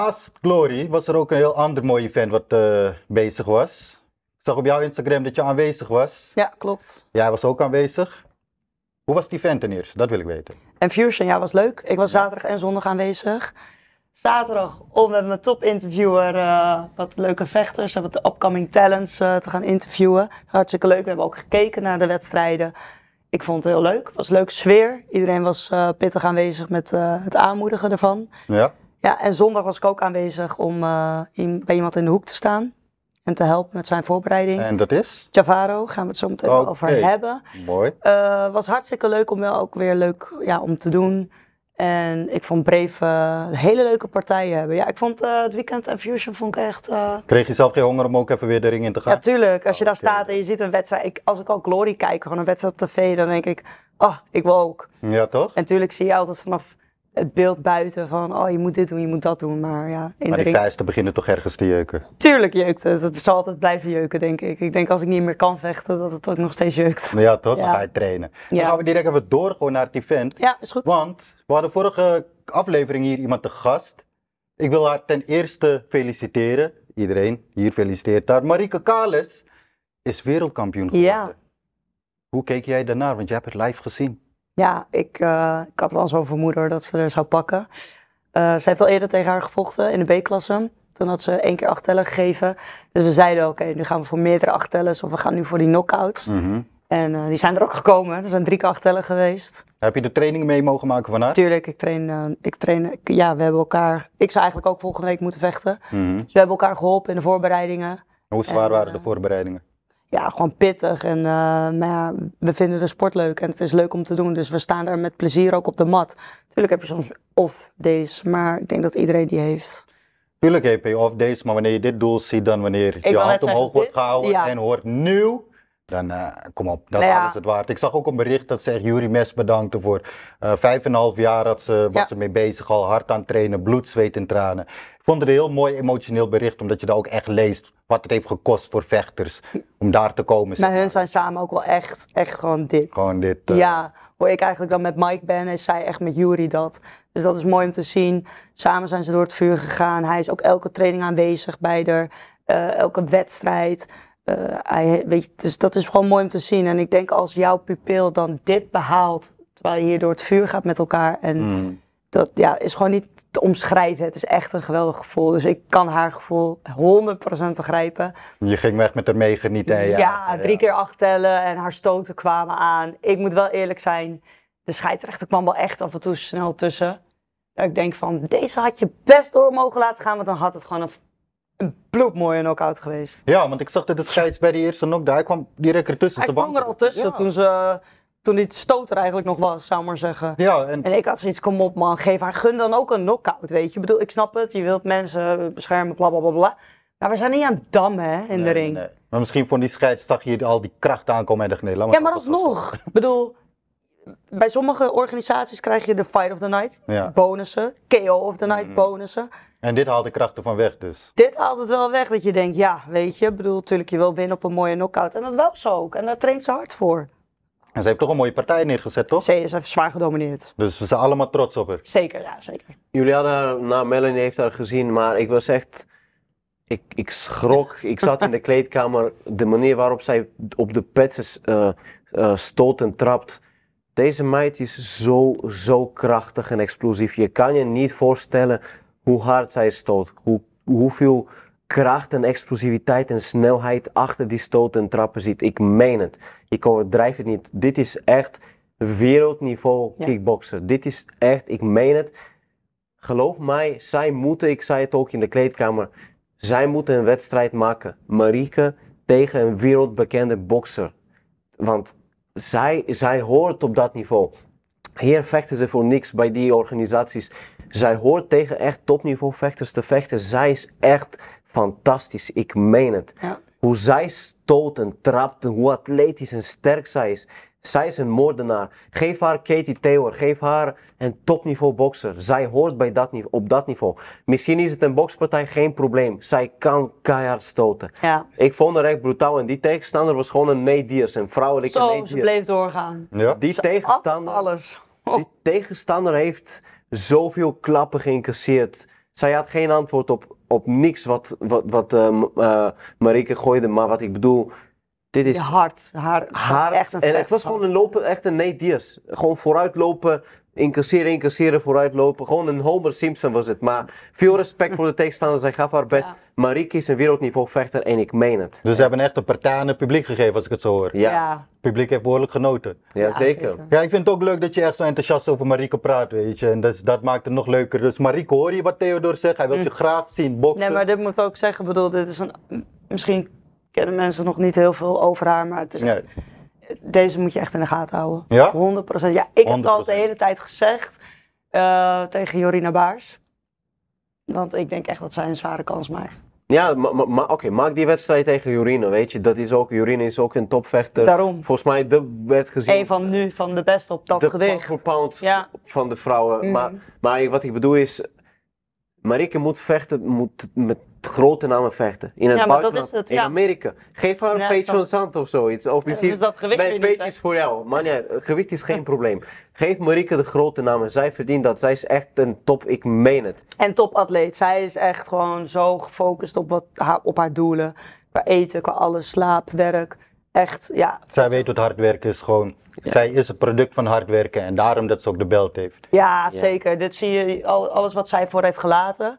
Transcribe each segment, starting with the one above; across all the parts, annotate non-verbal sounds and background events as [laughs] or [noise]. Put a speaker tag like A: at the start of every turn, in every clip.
A: Naast Glory was er ook een heel ander mooie event wat eh, bezig was. Ik zag op jouw Instagram dat je aanwezig was.
B: Ja, klopt.
A: Jij was ook aanwezig. Hoe was die vent ten eerste? Dat wil ik weten.
B: En Fusion, ja, was leuk. Ik was zaterdag en zondag aanwezig. Zaterdag om met mijn topinterviewer uh, wat leuke vechters en wat de upcoming talents eh, te gaan interviewen. Hartstikke leuk. We hebben ook gekeken naar de wedstrijden. Ik vond het heel leuk. Het was een leuke sfeer. Iedereen was pittig aanwezig met het aanmoedigen ervan. Ja. Ja, en zondag was ik ook aanwezig om eh, in, bij iemand in de hoek te staan en te helpen met zijn voorbereiding. En dat is? Javaro, gaan we het zo meteen over hebben. Mooi. Uh, was hartstikke leuk om wel ook weer leuk ja, om te doen. En ik vond breven uh, eh, hele leuke partijen hebben. Ja, ik vond het weekend en Fusion vond ik echt...
A: Kreeg je zelf geen honger om ook even weer de ring in te gaan? Ja,
B: tuurlijk. Als je daar staat en je ziet een wedstrijd. Ik, als ik al Glory kijk, gewoon een wedstrijd op tv, dan denk ik... Ah, ik wil ook. Ja, toch? En tuurlijk zie je altijd vanaf het beeld buiten van, oh je moet dit doen, je moet dat doen. Maar ja, in maar de die vuisten
A: beginnen toch ergens te jeuken?
B: Tuurlijk jeukt het. Het zal altijd blijven jeuken, denk ik. Ik denk als ik niet meer kan vechten, dat het ook nog steeds jeukt.
A: Ja, toch? Dan ga je trainen. Dan gaan we direct even door gewoon naar het event. Ja, is goed. Want we hadden vorige aflevering hier iemand te gast. Ik wil haar ten eerste feliciteren. Iedereen hier feliciteert haar. Marike Kales is wereldkampioen geworden. Hoe keek jij daarnaar? Want jij hebt het live gezien. Ja,
B: ik, uh, ik had wel zo'n vermoeden hoor, dat ze er zou pakken. Eh, ze heeft al eerder tegen haar gevochten in de B-klasse. Toen had ze één keer acht tellen gegeven. Dus we zeiden, oké, nu gaan we voor meerdere acht tellen. of we gaan nu voor die knockouts. Mm En eh, die zijn er ook gekomen. Er zijn drie keer acht tellen geweest.
A: Heb je de training mee mogen maken van haar?
B: Tuurlijk, ik train. ik train ja, we hebben elkaar. Ik zou eigenlijk ook volgende week moeten vechten. Mhm. Dus we hebben elkaar geholpen in de voorbereidingen. hoe zwaar waren
A: de voorbereidingen?
B: ja, gewoon pittig. En eh, maar ja, we vinden de sport leuk en het is leuk om te doen. Dus we staan er met plezier ook op de mat. Tuurlijk heb je soms off days, maar ik denk dat iedereen die heeft.
A: Tuurlijk heb je off days, maar wanneer je dit doel ziet, dan wanneer je hand omhoog wordt gehouden en hoort nieuw. Dan eh, kom op, dat is nou alles het waard. Ik zag ook een bericht dat ze echt Jury Mes bedankte voor eh, vijf en een half jaar dat ze, was ze mee bezig. Al hard aan trainen, bloed, zweet en tranen. Ik vond het een heel mooi emotioneel bericht, omdat je daar ook echt leest wat het heeft gekost voor vechters om daar te komen. Maar, hun zijn samen ook wel echt, echt gewoon dit. Gewoon dit. Eh. Ja, hoe ik eigenlijk dan met
B: Mike ben, is zij echt met Jury dat. Dus dat is mooi om te zien. Samen zijn ze door het vuur gegaan. Hij is ook elke training aanwezig bij haar. elke wedstrijd dus dat is gewoon mooi om te zien. En ik denk als jouw pupil dan dit behaalt, terwijl je hier door het vuur gaat met elkaar. En mm. dat ja, is gewoon niet te omschrijven. Het is echt een geweldig gevoel. Dus ik kan haar gevoel 100% begrijpen.
A: Je ging weg met de meegenieten.
B: Ja, ja, drie keer aftellen en haar stoten kwamen aan. Ik moet wel eerlijk zijn, de scheidsrechter kwam wel echt af en toe snel tussen. Dat ik denk van, deze had je best door mogen laten gaan, want dan had het gewoon een een bloedmooie knock-out geweest.
A: Ja, want ik zag dat de scheids bij die eerste knockdown, hij kwam direct ertussen. Hij kwam er al tussen
B: toen, ze, toen
A: die stoot er eigenlijk nog was, zou ik
B: maar zeggen. Ja, en... en ik had zoiets, kom op man, geef haar, gun dan ook een knock-out, weet je. Ik bedoel, ik snap het, je wilt mensen beschermen, bla bla bla bla. Maar we zijn niet aan het dammen hè, in de ring. Nee.
A: Maar misschien van die scheids zag je al die kracht aankomen en de nee, Ja,
B: maar alsnog. Ik bedoel, bij sommige organisaties krijg je de Fight of the Night, bonussen. KO of the Night, mhm. bonussen.
A: En dit haalt de krachten van weg dus?
B: Dit haalt het wel weg dat je denkt, ja, weet je, bedoel, natuurlijk, je wil winnen op een mooie knockout. En dat wou ze ook. En daar traint ze hard voor.
A: En ze heeft toch een mooie partij neergezet, toch? Ze, is heeft zwaar
C: gedomineerd. Dus ze zijn allemaal trots op haar?
B: Zeker, ja, zeker.
C: Jullie hadden nou, Melanie heeft haar gezien, maar ik was echt... Ik, ik schrok. ik zat in de [laughs] kleedkamer. De manier waarop zij op de petsen uh, stoot en trapt. Deze meid is zo, zo krachtig en explosief. Je kan je niet voorstellen hoe hard zij stoot, hoe, hoeveel kracht en explosiviteit en snelheid achter die stoten en trappen zit. Ik meen het. Ik overdrijf het niet. Dit is echt wereldniveau kickboxer. Dit is echt, ik meen het. Geloof mij, zij moeten, ik zei het ook in de kleedkamer, zij moeten een wedstrijd maken. Marieke tegen een wereldbekende bokser. Want zij, zij hoort op dat niveau. Hier vechten ze voor niks bij die organisaties. Zij hoort tegen echt topniveau vechters te vechten. Zij is echt fantastisch. Ik meen het. Hoe zij stoot en trapt hoe atletisch en sterk zij is. Zij is een moordenaar. Geef haar Katie Taylor. Geef haar een topniveau bokser. Zij hoort bij dat niveau, op dat niveau. Misschien is het een bokspartij geen probleem. Zij kan keihard stoten. Ik vond haar echt brutaal. En die tegenstander was gewoon een Nederlands. Een vrouwelijke Nederlands. Zo, ze bleef
B: doorgaan.
C: Die tegenstander... Alles. Die tegenstander heeft zoveel klappen geïncasseerd. Zij had geen antwoord op, op niks wat, wat, wat eh, eh, Marike gooide. Maar wat ik bedoel, dit is... hard. Haar, hard. En het was gewoon een lopen, echt een nee Diaz. Gewoon vooruitlopen incasseren, incasseren, vooruitlopen. Gewoon een Homer Simpson was het. Maar veel respect voor de tegenstanders. Zij gaf haar best. Ja. Marieke is een wereldniveau vechter en ik meen het.
A: Dus ze hebben echt een partij aan het publiek gegeven als ik het zo hoor. Ja. Het publiek heeft behoorlijk genoten. Ja, ja zeker. Ja, ik vind het ook leuk dat je echt zo enthousiast over Marike praat, weet je. En dat maakt het nog leuker. Dus Marike, hoor je wat Theodor zegt? Hij wil hm. je graag zien boksen. Nee, maar dit moet ook zeggen. Ik bedoel, dit is een...
B: Misschien kennen mensen nog niet heel veel over haar, maar het is echt deze moet je echt in de gaten houden. Ja? 100%. Ja, ik heb het al de hele tijd gezegd eh, tegen Jorina Baars. Want ik denk echt dat zij een zware kans maakt.
C: Ja, maar, oké, maak die wedstrijd tegen Jorina. weet je. Dat is ook, Jorine is ook een topvechter. Daarom. Volgens mij de, werd gezien... Een
B: van nu, van de beste op dat gewicht. De
C: pound pound van de vrouwen. Mhm. Maar, maar wat ik bedoel is, Marike moet vechten, moet met grote namen vechten. In het buitenland, in Amerika. Geef haar een Paige van Zand of zoiets. Of dus misschien, dat gewicht is voor jou. Maar ja, gewicht is geen probleem. Geef Marike de grote namen. Zij verdient dat. Zij is echt een top, ik meen het.
B: En topatleet. Zij is echt gewoon zo gefocust op, wat, op haar doelen. Qua eten, qua alles, slaap, werk echt, ja.
A: Zij weet wat hard werken is gewoon. Zij is het product van hard werken en daarom dat ze ook de belt heeft.
B: Ja, zeker. Dit zie je, alles wat zij voor heeft gelaten,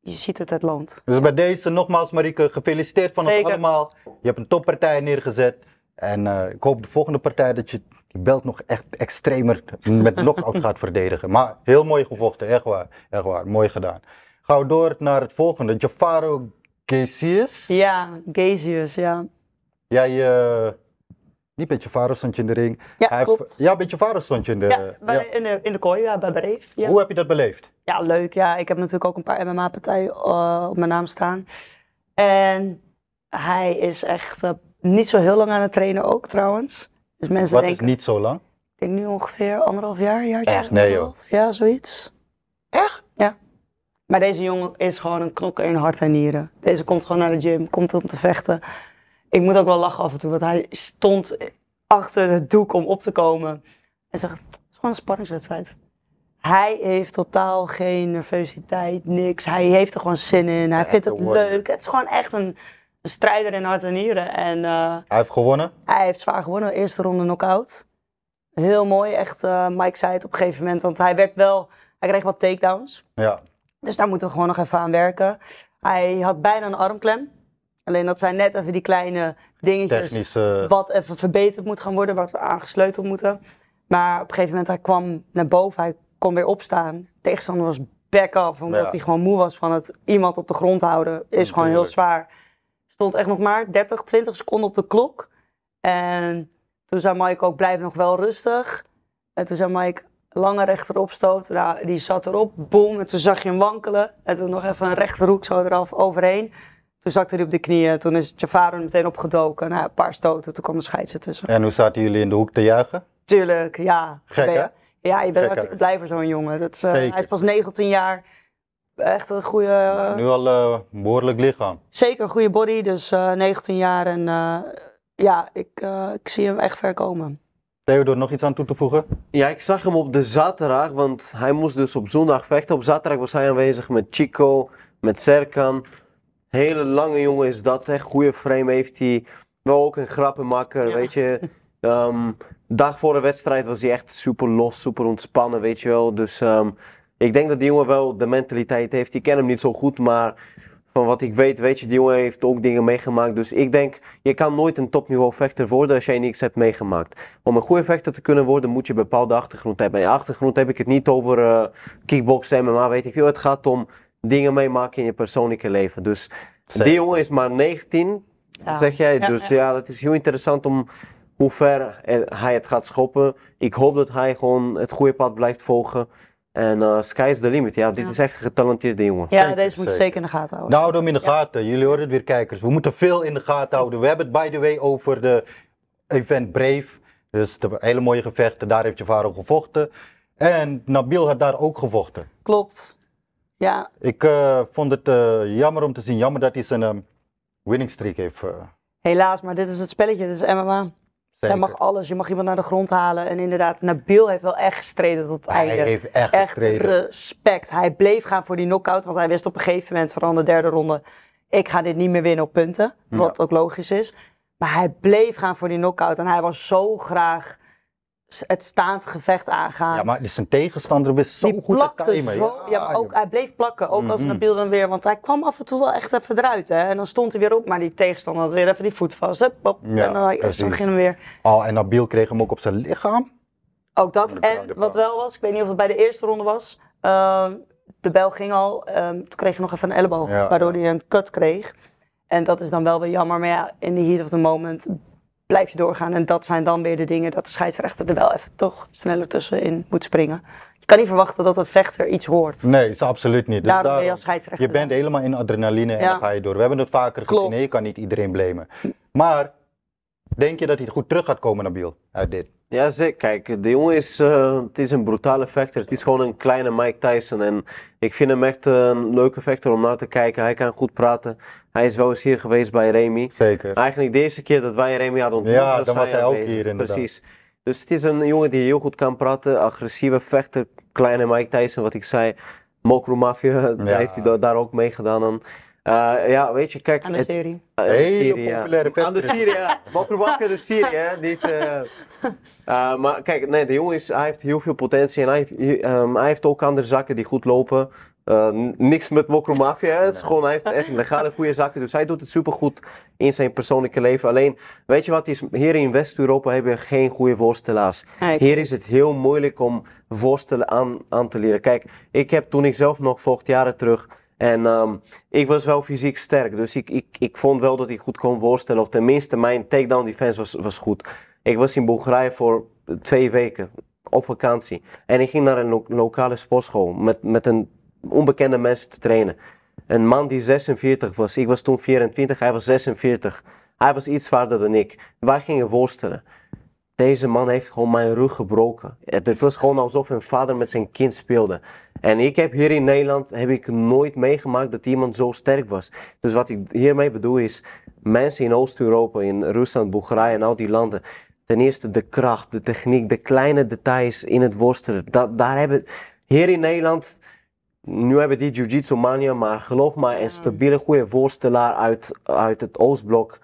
A: je ziet het, het land. Dus bij deze nogmaals Marike, gefeliciteerd van ons allemaal. Je hebt een toppartij neergezet. En eh, ik hoop de volgende partij dat je die belt nog echt extremer met knock-out gaat verdedigen. Maar heel mooi gevochten, echt waar. Echt waar, mooi gedaan. Gaan we door naar het volgende. Jafaro Gazius. Ja, Gazius, ja. Jij niet met je vader stond je in de ring. Ja, Hij klopt. ja, met je vader stond je in de... Ja,
B: In, de in de kooi, ja, bij Breef. Ja. Hoe heb
A: je dat beleefd?
B: Ja, leuk. Ja, ik heb natuurlijk ook een paar MMA-partijen eh, op mijn naam staan. En hij is echt eh, niet zo heel lang aan het trainen ook, trouwens. Dus mensen Wat is niet zo lang? Ik denk nu ongeveer anderhalf jaar,
A: een jaartje. Echt? Nee, joh.
B: Ja, zoiets. Echt? Ja. Maar deze jongen is gewoon een knokker in hart en nieren. Deze komt gewoon naar de gym, komt om te vechten ik moet ook wel lachen af en toe, want hij stond achter het doek om op te komen. En zegt, het is gewoon een spanningswedstrijd. Hij heeft totaal geen nervositeit, niks. Hij heeft er gewoon
A: zin in. Hij vindt het leuk.
B: Het is gewoon echt een, strijder in hart en nieren. En, eh,
A: hij heeft gewonnen?
B: Hij heeft zwaar gewonnen. Eerste ronde knock-out. Heel mooi, echt. Uh, Mike zei het op een gegeven moment, want hij werd wel... Hij kreeg wat takedowns. Ja. Dus daar moeten we gewoon nog even aan werken. Hij had bijna een armklem. Alleen dat zijn net even die kleine dingetjes Technische... wat even verbeterd moet gaan worden, wat we aangesleuteld moeten. Maar op een gegeven moment, hij kwam naar boven, hij kon weer opstaan. Tegenstander was back off omdat hij gewoon moe was van het iemand op de grond houden. Is gewoon heel zwaar. Stond echt nog maar 30, 20 seconden op de klok. En toen zei Mike ook, blijf nog wel rustig. En toen zei Mike, lange rechterop stoot. Nou, die zat erop, boom. En toen zag je hem wankelen. En toen nog even een rechterhoek zo eraf overheen. Toen zakte hij op de knieën. Toen is Javaro meteen opgedoken. Nou, een paar stoten. Toen kwam de scheidsrechter. tussen. En
A: hoe zaten jullie in de hoek te juichen?
B: Tuurlijk, ja. Gek, Ja, je bent blij zo'n jongen. Dat is, eh, hij is pas 19 jaar. Echt een goede... Nou,
A: nu al uh, behoorlijk lichaam.
B: Zeker, een goede body. Dus 19 eh, jaar. En
A: ja, ik, ik zie hem echt ver komen. Theodor, nog iets aan toe te voegen?
C: Ja, ik zag hem op de zaterdag, want hij moest dus op zondag vechten. Op zaterdag was hij aanwezig met Chico, met Serkan, Hele lange jongen is dat. Echt goede frame heeft hij. Wel ook een grappenmakker, weet je. Um, dag voor de wedstrijd was hij echt super los, super ontspannen, weet je wel. Dus ehm, ik denk dat die jongen wel de mentaliteit heeft. Ik ken hem niet zo goed, maar van wat ik weet, weet je, die jongen heeft ook dingen meegemaakt. Dus ik denk, je kan nooit een topniveau vechter worden als jij niks hebt meegemaakt. Om een goede vechter te kunnen worden, moet je een bepaalde achtergrond hebben. En achtergrond heb ik het niet over uh, eh, kickboxen, MMA, weet ik veel. Het gaat om dingen meemaken in je persoonlijke leven. Dus die jongen is maar 19, zeg jij. dus ja. het is heel interessant om hoe ver hij het gaat schoppen. Ik hoop dat hij gewoon het goede pad blijft volgen. En uh, sky is the limit. Ja, dit is echt een getalenteerde jongen. Ja, deze moet je zeker
B: in de gaten houden.
A: Nou, hem in de gaten. Jullie horen het weer, kijkers. We moeten veel in de gaten houden. We hebben het, by the way, over de event Brave. Dus de hele mooie gevechten. Daar heeft je vader gevochten. En Nabil had daar ook gevochten. Klopt. Ja. Ik eh, vond het eh, jammer om te zien. Jammer dat hij zijn um, ehm, winning streak heeft. Eh,
B: Helaas, maar dit is het spelletje. Dit is MMA. Hij mag alles. Je mag iemand naar de grond halen. En inderdaad, Nabil heeft wel echt gestreden tot het hij einde. Hij heeft echt, echt gestreden. respect. Hij bleef gaan voor die knockout. Want hij wist op een gegeven moment, vooral oh, de derde ronde... ik ga dit niet meer winnen op punten. Wat ook logisch is. Maar hij bleef gaan voor die knockout. En hij was zo graag het staand gevecht aangaan. Ja,
A: maar dus zijn tegenstander wist zo goed dat hij Zo, ja,
B: ja ook, hij bleef plakken, ook als mm-hmm. Nabil dan weer. Want hij kwam af en toe wel echt even eruit. Hè. En dan stond hij weer op, maar die tegenstander had weer even die voet vast. Hup, hop, en dan, eh, dan ging hij weer.
A: Oh, en Nabil kreeg hem ook op zijn lichaam.
B: Ook dat. En wat wel was, ik weet niet of het bij de eerste ronde was. Ehm, de bel ging al, um, toen kreeg hij nog even een elleboog, waardoor hij een cut kreeg. En dat is dan wel weer jammer, maar ja, in the heat of the moment blijf je doorgaan. En dat zijn dan weer de dingen dat de scheidsrechter er wel even toch sneller tussenin moet springen. Je kan
A: niet verwachten dat een vechter iets hoort. Nee, is absoluut niet. Dus daar, ben je als scheidsrechter. Je bent helemaal in adrenaline en dan ga je door. We hebben het vaker Klopt. gezien. je kan niet iedereen blamen. Maar
C: denk je dat hij goed terug gaat komen, Biel uit dit? Ja, zeker. Kijk, de jongen is, eh, het is een brutale vechter. Het is gewoon een kleine Mike Tyson. En ik vind hem echt een leuke vechter om naar te kijken. Hij kan goed praten. Hij is wel eens hier geweest bij Remy. Zeker. Eigenlijk de eerste keer dat wij Remy hadden ontmoet. Ja, was dan was hij, ook hier inderdaad. Precies. Dus het is een jongen die heel goed kan praten. Agressieve vechter. Kleine Mike Tyson, wat ik zei. Mokro Mafia, [laughs] daar heeft hij daar ook mee gedaan. En, eh, ja, weet je, kijk... Aan de serie. Eh, serie, populaire ja. Aan de serie, Mokro Mafia, de serie, hè. Niet, eh, [laughs] maar kijk, nee, de jongen is, hij heeft heel veel potentie. En hij, hij heeft ook andere zakken die goed lopen. Eh, niks met Mokro Mafia. Het is gewoon, hij heeft echt legale goede zaken. Dus hij doet het supergoed in zijn persoonlijke leven. Alleen, weet je wat, is, hier in West-Europa hebben we geen goede voorstellaars. Hier is het heel moeilijk om voorstellen aan, aan te leren. Kijk, ik heb toen ik zelf nog vocht, jaren terug... En ehm, ik was wel fysiek sterk, dus ik, ik, ik vond wel dat ik goed kon voorstellen. Of tenminste, mijn takedown defense was, was goed. Ik was in Bulgarije voor twee weken op vakantie. En ik ging naar een lokale sportschool met, met een onbekende mensen te trainen. Een man die 46 was, ik was toen 24, hij was 46. Hij was iets zwaarder dan ik. Wij gingen worstelen. Deze man heeft gewoon mijn rug gebroken. Het was gewoon alsof een vader met zijn kind speelde. En ik heb hier in Nederland heb ik nooit meegemaakt dat iemand zo sterk was. Dus wat ik hiermee bedoel is, mensen in Oost-Europa, in Rusland, Bulgarije en al die landen, Ten eerste de kracht, de techniek, de kleine details in het worstelen. Dat, daar hebben, hier in Nederland nu hebben die jiu-jitsu mania, maar geloof mij, een mm. stabiele goede worstelaar uit, uit het Oostblok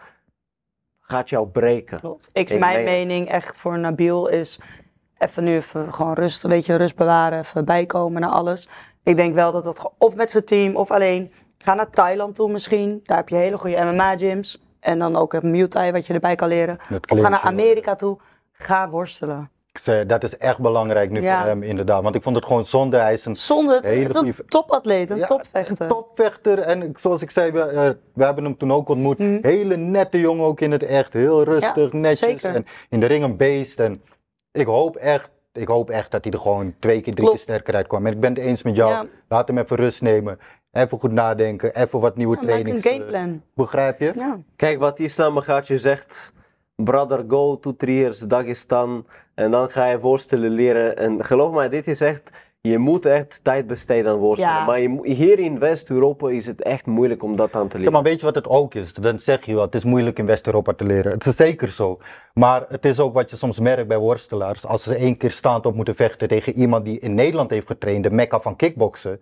C: gaat jou breken. Ik, mijn
B: mening echt voor Nabil is even nu even gewoon rust, een beetje rust bewaren, even bijkomen naar alles. Ik denk wel dat dat of met zijn team of alleen ga naar Thailand toe misschien. Daar heb je hele goede MMA gyms en dan ook een Muay Thai wat je erbij kan leren. Of ga naar Amerika toe, ga worstelen
A: dat is echt belangrijk nu voor hem inderdaad. Want ik vond het gewoon zonde. Hij is een zonde, het, hele is een
B: topatleet, een topvechter. Een
A: topvechter. En zoals ik zei, eh, we, hebben hem toen ook ontmoet. Mhm. Hele nette jongen ook in het echt. Heel rustig, netjes. En in de ring een beest. En ik hoop echt ik hoop echt dat hij er gewoon twee keer, drie keer sterker uitkwam. En ik ben het eens met jou. Ja. Laat hem even rust nemen. Even goed nadenken.
C: Even wat nieuwe ja, trainings. Maak een eh, gameplan. begrijp je? Kijk wat Islam Gaatje zegt. Brother, go to Triers, Dagestan. En dan ga je worstelen leren. En geloof mij, dit is echt. Je moet echt tijd besteden aan worstelen. Maar hier in West-Europa is het echt moeilijk om dat aan te leren.
A: Ja, maar weet je wat het ook is? Dan zeg je wel, het is moeilijk in West-Europa te leren. Het is zeker zo. Maar het is ook wat je soms merkt bij worstelaars. Als ze één keer staand op moeten vechten tegen iemand die in Nederland heeft getraind, de mekka van kickboksen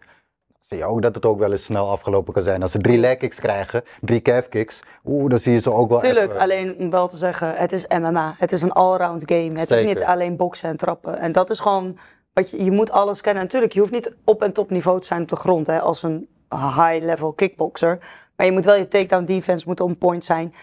A: zie je ook dat het ook wel eens snel afgelopen kan zijn. Als ze drie leg kicks krijgen, drie calf kicks, oeh, dan zie je ze ook wel Tuurlijk,
B: alleen om wel te zeggen, het is MMA. Het is een allround game. Het is niet alleen boksen en trappen. En dat is gewoon, wat je, je moet alles kennen. Natuurlijk, je hoeft niet op en top niveau te zijn op de grond hè, als een high-level kickboxer. Maar je moet wel je takedown defense moet on point zijn.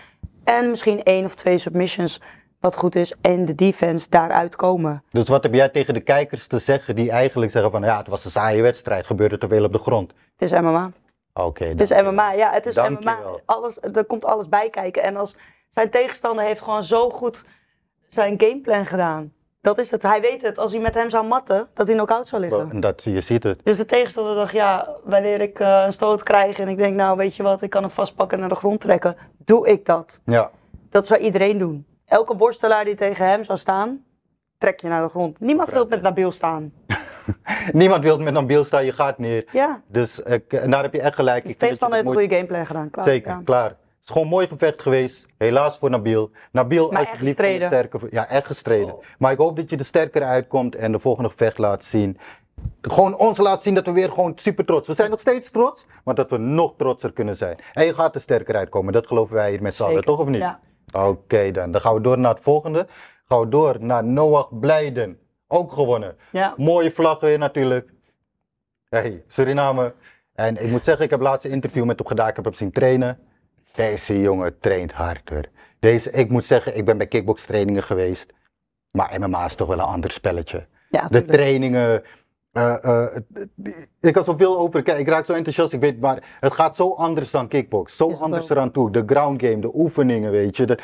B: En misschien één of twee submissions wat goed is en de defense daaruit komen.
A: Dus wat heb jij tegen de kijkers te zeggen die eigenlijk zeggen van ja, het was een saaie wedstrijd, gebeurde te veel op de grond? Het is MMA. Oké. het is MMA, ja, het is MMA.
B: Alles, er komt alles bij kijken. En als zijn tegenstander heeft gewoon zo goed zijn gameplan gedaan. Dat is het. Hij weet het. Als hij met hem zou matten, dat hij knock-out zou liggen. En
A: dat, je ziet het. Dus
B: de tegenstander dacht, ja, wanneer ik eh, een stoot krijg en ik denk, nou weet je wat, ik kan hem vastpakken en naar de grond trekken, doe ik dat. Ja. Dat zou iedereen doen elke borstelaar die tegen hem zou staan, trek je naar de grond. Niemand wil met Nabil staan. [laughs]
A: Niemand wil met Nabil staan, je gaat neer. Ja. Dus daar heb je echt gelijk. Dus tegenstander heeft een goede
B: gameplay gedaan. Klaar, Zeker,
A: klaar. Het is gewoon een mooi gevecht geweest. Helaas voor Nabil. Nabil maar alsjeblieft gestreden. sterker. Ja, echt gestreden. Oh. Maar ik hoop dat je er sterker uitkomt en de volgende gevecht laat zien. Gewoon ons laat zien dat we weer gewoon super trots. We zijn nog steeds trots, maar dat we nog trotser kunnen zijn. En je gaat er sterker uitkomen. Dat geloven wij hier met z'n allen, toch of niet? Ja. Oké dan, dan gaan we door naar het volgende. Gaan we door naar Noach Blijden. Ook gewonnen. Mooie vlag weer natuurlijk. Hey, Suriname. En ik moet zeggen, ik heb laatst een interview met hem gedaan. Ik heb hem zien trainen. Deze jongen traint harder. Deze, ik moet zeggen, ik ben bij kickbox trainingen geweest. Maar MMA is toch wel een ander spelletje. de trainingen, uh, uh, ik kan zoveel over. Kijk, ik raak zo enthousiast, ik weet, maar het gaat zo anders dan kickbox. Zo anders eraan toe. De ground game, de oefeningen, weet je.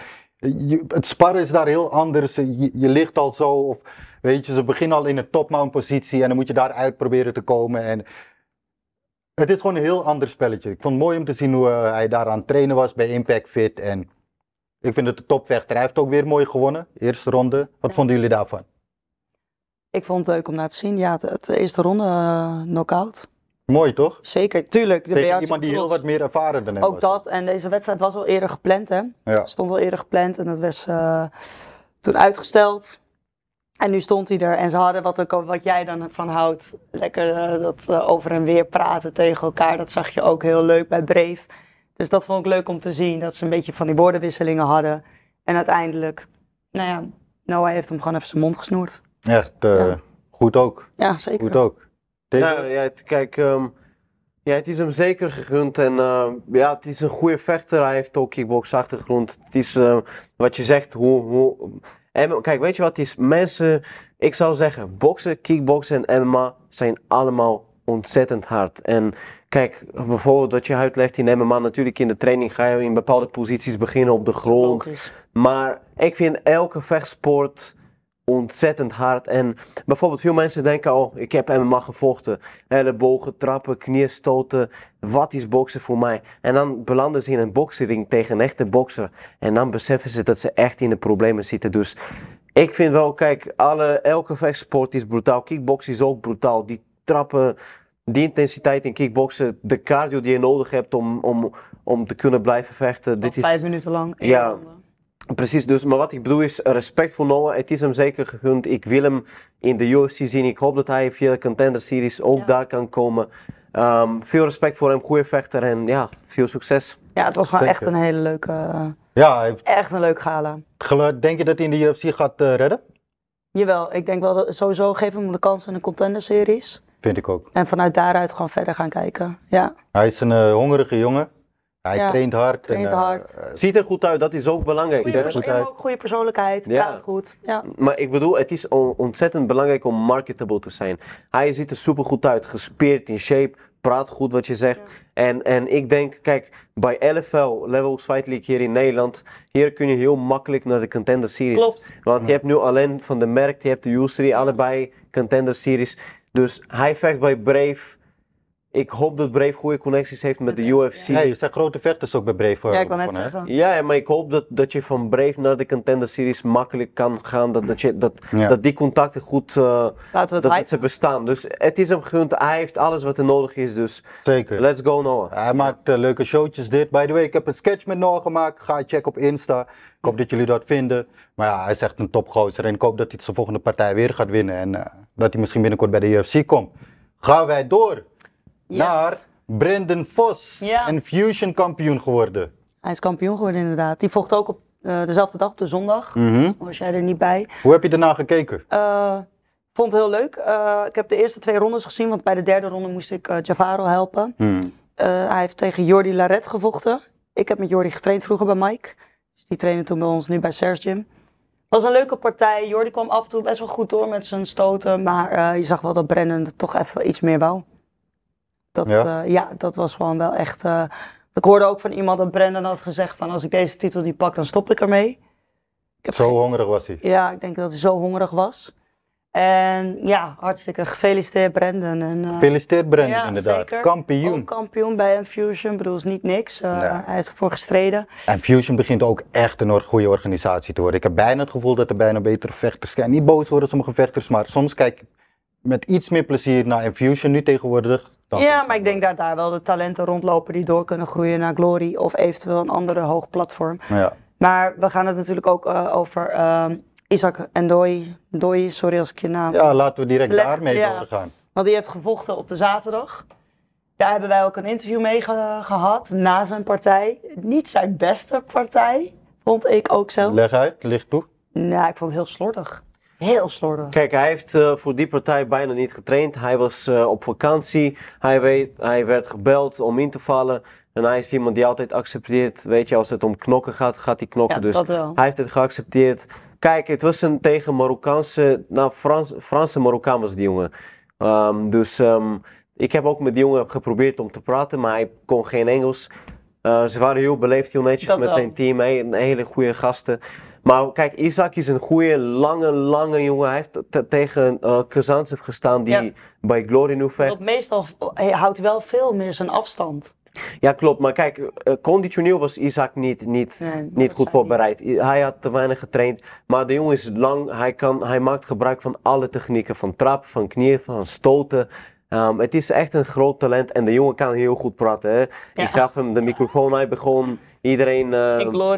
A: het sparren is daar heel anders. Je, ligt al zo, of weet je, ze beginnen al in een top mount positie en dan moet je daaruit proberen te komen. En het is gewoon een heel ander spelletje. Ik vond het mooi om te zien hoe eh, hij daar aan het trainen was bij Impact Fit. En ik vind het de topvechter. Hij heeft ook weer mooi gewonnen, eerste ronde. Wat vonden jullie daarvan?
B: Ik vond het leuk om naar te zien. Ja, het, eerste ronde knock eh, knockout.
A: Mooi toch? Zeker, tuurlijk. Tegen iemand die heel wat meer ervaren dan Ook dat.
B: En deze wedstrijd was al eerder gepland, hè? Ja. Stond al eerder gepland en dat was eh, toen uitgesteld. En nu stond hij er en ze hadden wat, wat jij dan van houdt. Lekker eh, dat over en weer praten tegen elkaar. Dat zag je ook heel leuk bij Breef. Dus dat vond ik leuk om te zien. Dat ze een beetje van die woordenwisselingen hadden. En uiteindelijk, nou ja, Noah heeft hem gewoon even zijn mond gesnoerd.
A: Echt eh, ja. goed ook. Ja, zeker. Goed
C: ook. Tegen? Nou, ja, kijk, um, ehm, ja, het is hem zeker gegund. En ehm, ja, het is een goede vechter. Hij heeft ook kickbox-achtergrond. Het is ehm, wat je zegt. Hoe, hoe... En, kijk, weet je wat het is? Mensen, ik zou zeggen, boksen, kickboxen en MMA zijn allemaal ontzettend hard. En kijk, bijvoorbeeld wat je uitlegt in MMA, natuurlijk in de training ga je in bepaalde posities beginnen op de grond. Maar ik vind elke vechtsport ontzettend hard. En bijvoorbeeld veel mensen denken, oh, ik heb MMA gevochten. Ellebogen, trappen, stoten Wat is boksen voor mij? En dan belanden ze in een boksering tegen een echte bokser. En dan beseffen ze dat ze echt in de problemen zitten. Dus ik vind wel, kijk, alle, elke vechtsport is brutaal. Kickbox is ook brutaal. Die trappen, die intensiteit in kickboksen, de cardio die je nodig hebt om, om, om te kunnen blijven vechten. dit vijf minuten lang. Ja, Precies, dus, maar wat ik bedoel is respect voor Noah. Het is hem zeker gegund. Ik wil hem in de UFC zien. Ik hoop dat hij via de Contender Series ook daar kan komen. Ehm, veel respect voor hem, goede vechter en ja, veel succes. Ja, het was gewoon echt een hele leuke. Ja, heeft...
B: echt een leuk gala.
A: Denk je dat hij in de UFC gaat eh, redden?
B: Jawel, ik denk wel dat sowieso geef hem de kans in de Contender Series. Vind ik ook. En vanuit daaruit gewoon verder gaan kijken. Ja.
A: Hij is een eh, hongerige
C: jongen. Hij traint hard. Eh, eh, ziet er goed uit, dat is ook belangrijk. Goeie, er Ook
B: goede persoonlijkheid, praat goed. Ja.
C: Maar ik bedoel, het is ontzettend belangrijk om marketable te zijn. Hij ziet er super goed uit, gespeerd, in shape, praat goed wat je zegt. En, en ik denk, kijk, bij LFL, level Fight League hier in Nederland, hier kun je heel makkelijk naar de Contender Series. Klopt. Want je hebt nu alleen van de merk, je hebt de Usery, allebei Contender Series. Dus hij vecht bij Brave ik hoop dat Brave goede connecties heeft met de UFC. Ja, je zijn grote vechters ook bij Brave. Ja, kan net Ja, maar ik hoop dat, dat je van Brave naar de Contender Series makkelijk kan gaan. Dat, dat, je, dat, dat die contacten goed eh, het dat, ze bestaan. Dus het is hem gegund. Hij heeft alles wat er nodig is. Dus Zeker. let's go Noah. Hij maakt eh,
A: leuke showtjes dit. By the way, ik heb een sketch met Noah gemaakt. Ga check op Insta. Ik hoop dat jullie dat vinden. Maar ja, hij is echt een topgozer. En ik hoop dat hij zijn volgende partij weer gaat winnen. En eh, dat hij misschien binnenkort bij de UFC komt. Gaan wij door naar Brendan Vos, een fusion kampioen geworden. Hij is kampioen geworden inderdaad. Die vocht ook op eh, dezelfde dag, op de zondag. Mhm. Dus dan
B: was jij er niet bij.
A: Hoe heb je daarna gekeken?
B: Eh, vond het heel leuk. Eh, ik heb de eerste twee rondes gezien, want bij de derde ronde moest ik eh, Javaro helpen. Mhm. Eh, hij heeft tegen Jordi Laret gevochten. Ik heb met Jordi getraind vroeger bij Mike. Dus die trainen toen bij ons, nu bij Serge Gym. was een leuke partij. Jordi kwam af en toe best wel goed door met zijn stoten. Maar je zag wel dat Brennan er toch even iets meer wou. Dat, ja. Eh, ja dat was gewoon wel echt... Eh, ik hoorde ook van iemand dat Brandon had gezegd van als ik deze titel niet pak, dan stop ik ermee.
A: Ik zo hongerig was hij?
B: Ja, ik denk dat hij zo hongerig was. En ja, hartstikke gefeliciteerd Brandon. En, eh, gefeliciteerd Brandon, inderdaad. Kampioen. Ook kampioen bij Infusion, bedoel, is niet niks. Hij is ervoor gestreden.
A: En Fusion begint ook echt een goede organisatie te worden. Ik heb bijna het gevoel dat er bijna betere vechters zijn. Niet boos worden sommige vechters, maar soms kijk ik met iets meer plezier naar Infusion nu tegenwoordig
B: ja, maar ik denk dat daar wel de talenten rondlopen die door kunnen groeien naar Glory of eventueel een andere hoog platform. Ja. Maar we gaan het natuurlijk ook eh, over ehm, Isaac en Dooi. sorry als ik je naam. Ja, laten we direct slecht, daarmee ja. doorgaan. Want die heeft gevochten op de zaterdag. Daar hebben wij ook een interview mee gehad na zijn partij. Niet zijn beste partij, vond ik ook zelf.
C: Leg uit, licht toe.
B: Nou, ik vond het heel slordig.
C: Heel slordig. Kijk, hij heeft eh, voor die partij bijna niet getraind. Hij was eh, op vakantie. Hij, weet, hij werd gebeld om in te vallen. En hij is iemand die altijd accepteert. Weet je, als het om knokken gaat, gaat hij knokken. dus hij heeft het geaccepteerd. Kijk, het was een tegen Marokkaanse. Nou, Frans, Franse Marokkaan was die jongen. Ehm, dus ehm, ik heb ook met die jongen geprobeerd om te praten, maar hij kon geen Engels. Eh, ze waren heel beleefd, heel netjes met zijn team. hele goede gasten. Maar kijk, Isaac is een goede, lange, lange jongen. Hij heeft tegen uh, eh, Kazantsev gestaan die bij Glory nu Want
B: meestal eh, houdt wel veel meer zijn afstand.
C: Ja, klopt. Maar kijk, eh, conditioneel was Isaac niet, niet, niet goed voorbereid. Hij had te weinig getraind. Maar de jongen is lang. Hij, kan, hij maakt gebruik van alle technieken. Van trap, van knieën, van stoten. Ehm, het is echt een groot talent. En de jongen kan heel goed praten. Ik gaf hem de microfoon. Hij begon Iedereen. Ehm,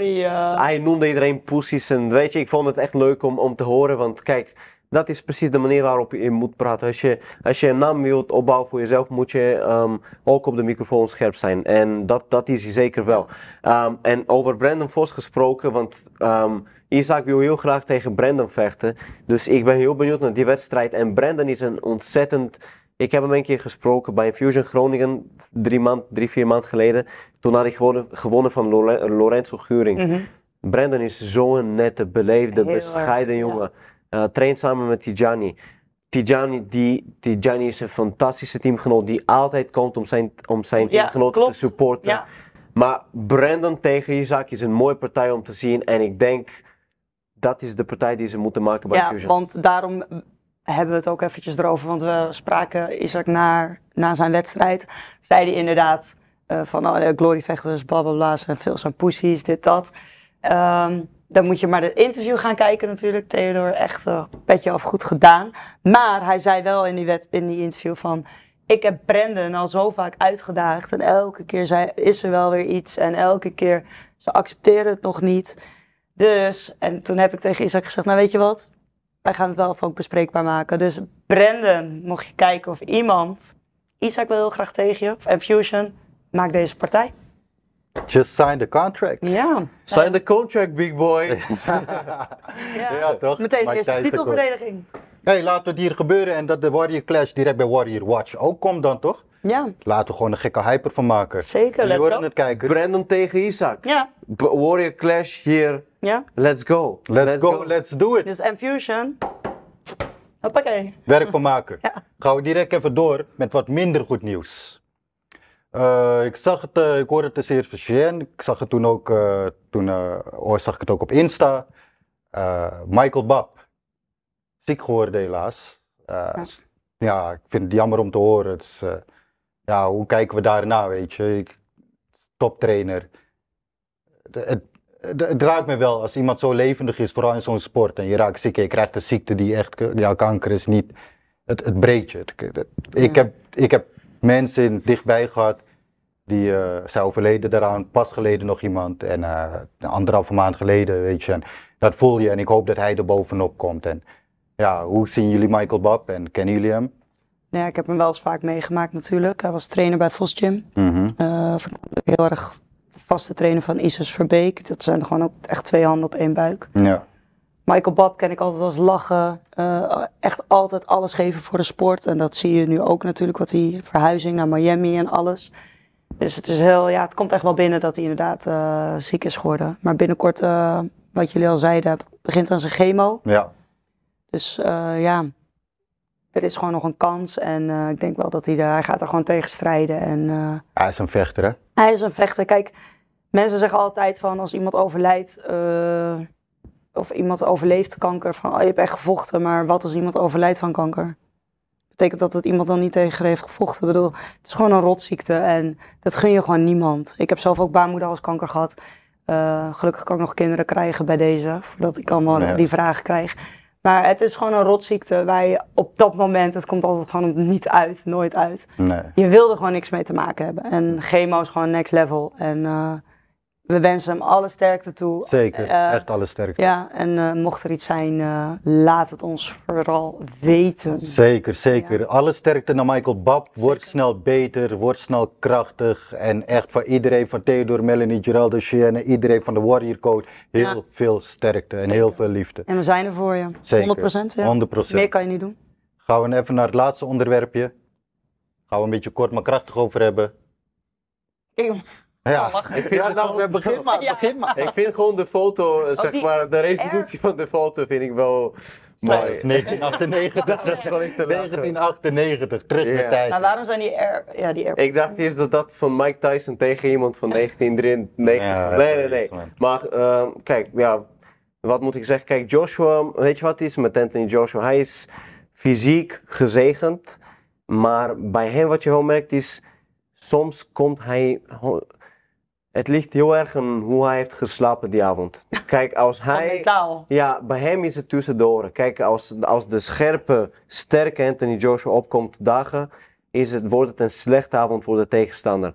C: hij noemde iedereen poesies. En weet je, ik vond het echt leuk om, om te horen. Want kijk, dat is precies de manier waarop je moet praten. Als je, als je een naam wilt opbouwen voor jezelf, moet je ehm, ook op de microfoon scherp zijn. En dat, dat is hij zeker wel. Ehm, en over Brandon Vos gesproken, want um, Isaac wil heel graag tegen Brandon vechten. Dus ik ben heel benieuwd naar die wedstrijd. En Brandon is een ontzettend ik heb hem een keer gesproken bij Infusion Groningen, drie, maand, drie vier maanden geleden. Toen had hij gewonnen, gewonnen van Lorenzo Guring. Mhm. Brandon is zo'n nette, beleefde, bescheiden jongen. Ja. Eh, traint samen met Tijani. Tijani, die, Tijani is een fantastische teamgenoot die altijd komt om zijn, om zijn ja, te supporten. Maar Brandon tegen Isaac is een mooie partij om te zien. En ik denk dat is de partij die ze moeten maken bij ja, Fusion. Want
B: daarom hebben we het ook eventjes erover, want we spraken Isaac na, na zijn wedstrijd. Zei hij inderdaad eh, van oh, eh, gloryvechters, bla bla bla, zijn veel zijn poesies, dit, dat. Ehm, dan moet je maar het interview gaan kijken natuurlijk. Theodor, echt een eh, petje af, goed gedaan. Maar hij zei wel in die, in die interview van... Ik heb Brandon al zo vaak uitgedaagd en elke keer is er wel weer iets. En elke keer, ze accepteren het nog niet. Dus, en toen heb ik tegen Isaac gezegd, nou weet je wat wij gaan het wel ook bespreekbaar maken. Dus Brandon, mocht je kijken of iemand... Isaac wil heel graag tegen je, of Fusion, maak deze partij.
A: Just sign the contract. Ja. Sign nou, the contract, big boy. [laughs] ja. ja. toch? Meteen eerst titelverdediging. Hé, hey, laten we het hier gebeuren en dat de Warrior Clash direct bij Warrior Watch ook komt dan, toch? Ja. Laten we gewoon een gekke hyper van maken. Zeker, let's go.
C: het kijken. Brandon tegen Isaac. Ja. Warrior Clash hier. Ja. Let's go. Let's, go. let's do
A: it. Dus Infusion.
B: Hoppakee.
C: Werk van maken. [laughs] ja.
A: Gaan we direct even door met wat minder goed nieuws. Eh, ik zag het, eh, ik hoorde het zeer dus eerst van Ik zag het toen ook, eh, toen oh, zag ik het ook op Insta. Michael Bab. Ziek geworden helaas. Ja. ja. ik vind het jammer om te horen. Het is, ja, hoe kijken we daarna, weet je? Ik, toptrainer. Het, het, het, raakt me wel als iemand zo levendig is, vooral in zo'n sport. En je raakt ziek, je krijgt een ziekte die echt, ja, kanker is niet, het, het breekt je. ik, heb, ik heb mensen dichtbij gehad die eh, zijn overleden daaraan, pas geleden nog iemand en uh, anderhalve maand geleden, weet je. En dat voel je en ik hoop dat hij er bovenop komt. En ja, hoe zien jullie Michael Bab en kennen jullie hem?
B: Nou ik heb hem wel eens vaak meegemaakt natuurlijk. Hij was trainer bij Vos Gym.
A: Mhm. Eh, heel
B: erg vaste trainer van Isus Verbeek. Dat zijn gewoon ook echt twee handen op één buik. Ja. Michael Bab ken ik altijd als lachen. Eh, echt altijd alles geven voor de sport. En dat zie je nu ook natuurlijk, wat die verhuizing naar Miami en alles. Dus het is heel, ja, het komt echt wel binnen dat hij inderdaad eh, ziek is geworden. Maar binnenkort, wat jullie al zeiden, begint aan zijn chemo. Ja. Dus ja, er is gewoon nog een kans. En eh, ik denk wel dat hij, daar, hij gaat er gewoon tegen strijden. En, eh,
A: hij is een vechter, hè?
B: Hij is een vechter. Kijk, mensen zeggen altijd van als iemand overlijdt... Eh, of iemand overleeft kanker, van oh, je hebt echt gevochten. Maar wat als iemand overlijdt van kanker? Betekent dat dat iemand dan niet tegen heeft gevochten? Ik bedoel, het is gewoon een rotziekte en dat gun je gewoon niemand. Ik heb zelf ook kanker gehad. gelukkig kan ik nog kinderen krijgen bij deze, voordat ik allemaal die vragen krijg. Maar het is gewoon een rotziekte waar je op dat moment, het komt altijd gewoon niet uit, nooit uit. Nee. Je wil er gewoon niks mee te maken hebben. En chemo is gewoon next level. En eh, we wensen hem alle sterkte toe. Zeker, eh, echt
A: alle sterkte. Ja,
B: en eh, mocht er iets zijn, eh, laat het ons vooral weten.
A: Zeker, zeker. Alle sterkte naar Michael Bab. Word snel beter, word snel krachtig. En echt van iedereen, van Theodore, Melanie, Geraldo, Cheyenne, iedereen van de Warrior Code, heel veel sterkte en heel veel liefde. En
B: we zijn er voor je. Zeker. 100%. Ja. 100%. Meer kan je niet doen.
A: Gaan we even naar het laatste onderwerpje. Gaan we een beetje kort maar krachtig over hebben. Ik. Ja, ik vind
C: ja, nou, foto... begin maar, begin Ik vind gewoon de foto, eh, oh, zeg maar, de resolutie van de foto vind ik wel mooi. 1998, 1998,
A: terug yeah. de tijd. Nou, waarom zijn die Air... Ja,
C: die Air ik dacht eerst dat dat van Mike Tyson tegen iemand van 1993... nee, nee, nee. Maar, ehm, kijk, ja, wat moet ik zeggen? Kijk, Joshua, weet je wat is met Anthony Joshua? Hij is fysiek gezegend, maar bij hem wat je wel merkt is... Soms komt hij het ligt heel erg aan hoe hij heeft geslapen die avond. Kijk, als hij. Ja, bij hem is het tussendoor. Kijk, als, als de scherpe, sterke Anthony Joshua opkomt dagen, is het, wordt het een slechte avond voor de tegenstander.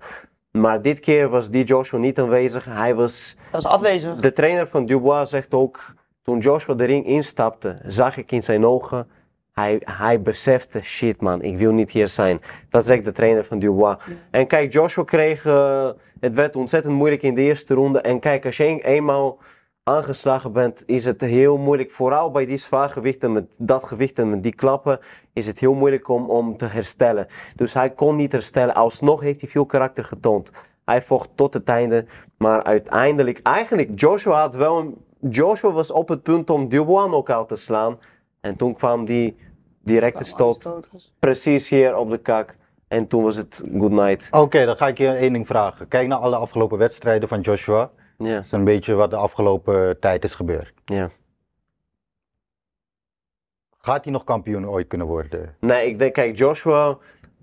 C: Maar dit keer was die Joshua niet aanwezig. Hij was. was afwezig. De trainer van Dubois zegt ook. Toen Joshua de ring instapte, zag ik in zijn ogen hij, hij besefte, shit man, ik wil niet hier zijn. Dat zegt de trainer van Dubois. En kijk, Joshua kreeg, eh, het werd ontzettend moeilijk in de eerste ronde. En kijk, als je eenmaal aangeslagen bent, is het heel moeilijk. Vooral bij die zwaargewichten, met dat gewicht en met die klappen, is het heel moeilijk om, om te herstellen. Dus hij kon niet herstellen. Alsnog heeft hij veel karakter getoond. Hij vocht tot het einde. Maar uiteindelijk, eigenlijk, Joshua had wel Joshua was op het punt om Dubois ook al te slaan. En toen kwam die directe stop. Precies hier op de kak. En toen was het good night.
A: Oké, dan ga ik je één ding vragen. Kijk naar alle afgelopen wedstrijden van Joshua. Ja. Dat is een beetje wat de afgelopen tijd is gebeurd. Ja. Gaat hij nog kampioen ooit kunnen worden?
C: Nee, ik denk, kijk, Joshua,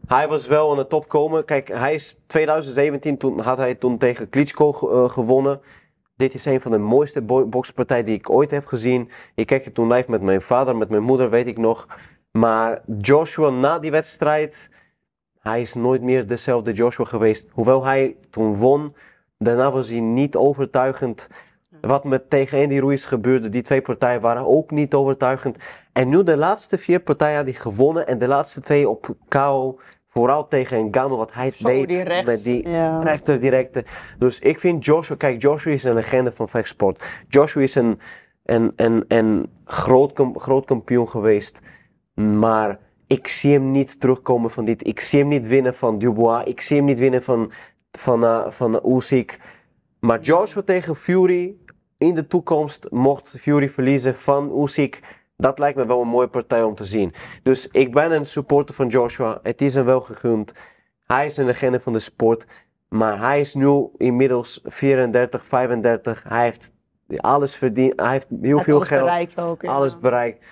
C: hij was wel aan de top komen. Kijk, hij is 2017, toen had hij toen tegen Klitschko eh, gewonnen. Dit is een van de mooiste bokspartijen die ik ooit heb gezien. Ik keek het toen live met mijn vader, met mijn moeder, weet ik nog. Maar Joshua na die wedstrijd, hij is nooit meer dezelfde Joshua geweest. Hoewel hij toen won, daarna was hij niet overtuigend. Wat met tegen Andy Ruiz gebeurde, die twee partijen waren ook niet overtuigend. En nu de laatste vier partijen had hij gewonnen en de laatste twee op KO. Vooral tegen Ngannou, wat hij deed met die ja. directe. Dus ik vind Joshua, kijk Joshua is een legende van vechtsport. Joshua is een, een, een, een groot kampioen geweest. Maar ik zie hem niet terugkomen van dit. Ik zie hem niet winnen van Dubois. Ik zie hem niet winnen van, van, eh, van Usyk. Maar Joshua tegen Fury in de toekomst, mocht Fury verliezen van Usyk, dat lijkt me wel een mooie partij om te zien. Dus ik ben een supporter van Joshua. Het is hem wel gegund. Hij is een legende van de sport. Maar hij is nu inmiddels 34, 35. Hij heeft alles verdiend. Hij heeft heel veel geld. Bereikt Alles bereikt.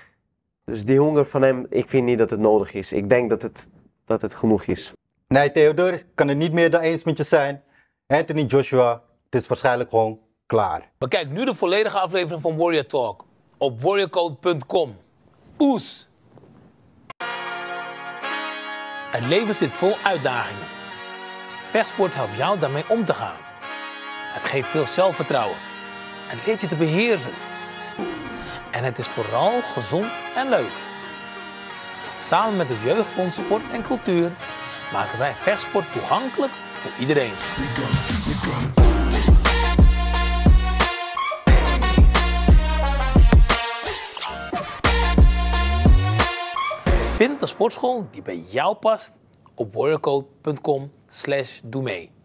C: Dus die honger van hem, ik vind niet dat het nodig is. Ik denk dat het, dat het genoeg is. Nee, Theodor, ik kan het niet meer dan eens met je
A: zijn. Anthony Joshua, het is waarschijnlijk gewoon klaar.
B: Bekijk nu de volledige aflevering van Warrior Talk op warriorcode.com. Oes! Het leven zit vol uitdagingen. Vechtsport helpt jou daarmee om te gaan. Het geeft veel zelfvertrouwen en leert je te beheersen. En het is vooral gezond en leuk. Samen met het Jeugdfonds Sport en Cultuur maken wij vechtsport toegankelijk voor iedereen. Vind de sportschool die bij jou past op warriorcode.com slash doe mee.